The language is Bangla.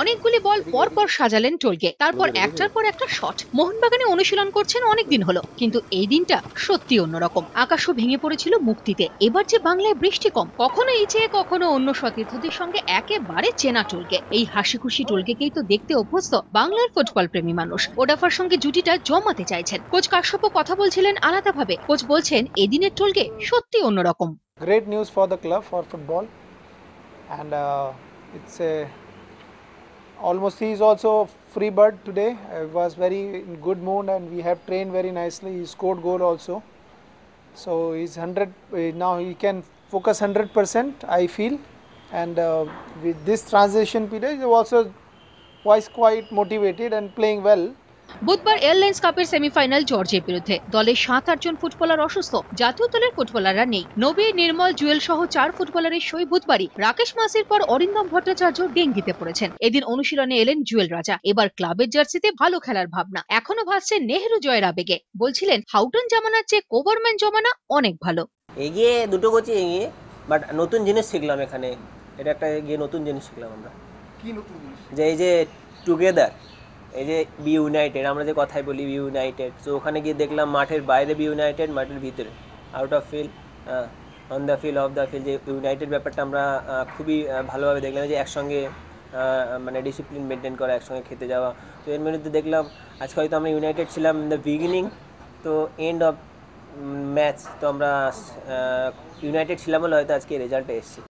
অনেকগুলি বল পরপর সাজালেন টোলকে তারপর একটার পর একটা শট মোহনবাগানে অনুশীলন করছেন অনেকদিন হলো কিন্তু এই দিনটা সত্যি অন্যরকম আকাশও ভেঙে পড়েছিল মুক্তিতে এবার যে বাংলায় বৃষ্টি কম কখনো এই চেয়ে কখনো অন্য সতীর্থদের সঙ্গে একেবারে চেনা টোলকে এই হাসি খুশি টোলকেকেই তো দেখতে অভ্যস্ত বাংলার ফুটবল প্রেমী মানুষ ওডাফার সঙ্গে জুটিটা জমাতে চাইছেন কোচ কাশ্যপও কথা বলছিলেন আলাদাভাবে কোচ বলছেন এদিনের টোলকে সত্যি অন্যরকম great news for the club for football and it's a almost he is also free bird today I was very in good mood and we have trained very nicely he scored goal also so he's 100 eh, now he can focus 100 percent I feel and uh, with this transition period he also was quite motivated and playing well বুধবার এয়ারলাইন্স কাপের সেমিফাইনাল জর্জের বিরুদ্ধে দলের সাত আটজন ফুটবলার অসুস্থ জাতীয় দলের ফুটবলাররা নেই নবী নির্মল জুয়েল সহ চার ফুটবলারের সই বুধবারই রাকেশ মাসির পর অরিন্দম ভট্টাচার্য ডেঙ্গিতে পড়েছেন এদিন অনুশীলনে এলেন জুয়েল রাজা এবার ক্লাবের জার্সিতে ভালো খেলার ভাবনা এখনো ভাসছে নেহরু জয়ের আবেগে বলছিলেন হাউটন জামানার চেয়ে কোভারম্যান জমানা অনেক ভালো এগিয়ে দুটো গোচি এগিয়ে বাট নতুন জিনিস শিখলাম এখানে এটা একটা গিয়ে নতুন জিনিস শিখলাম আমরা কি নতুন জিনিস যে এই যে টুগেদার এই যে বি ইউনাইটেড আমরা যে কথাই বলি বি ইউনাইটেড সো ওখানে গিয়ে দেখলাম মাঠের বাইরে বি ইউনাইটেড মাঠের ভিতরে out of field on the field of the field যে ইউনাইটেড ব্যাপারটা আমরা খুবই ভালোভাবে দেখলাম যে একসঙ্গে মানে ডিসিপ্লিন মেনটেন করা একসঙ্গে খেতে যাওয়া তো এর মধ্যে দেখলাম আজকে হয়তো আমরা ইউনাইটেড ছিলাম ইন দ্য বিগিনিং তো এন্ড অফ ম্যাচ তো আমরা ইউনাইটেড ছিলাম বলে হয়তো আজকে রেজাল্টে এসেছি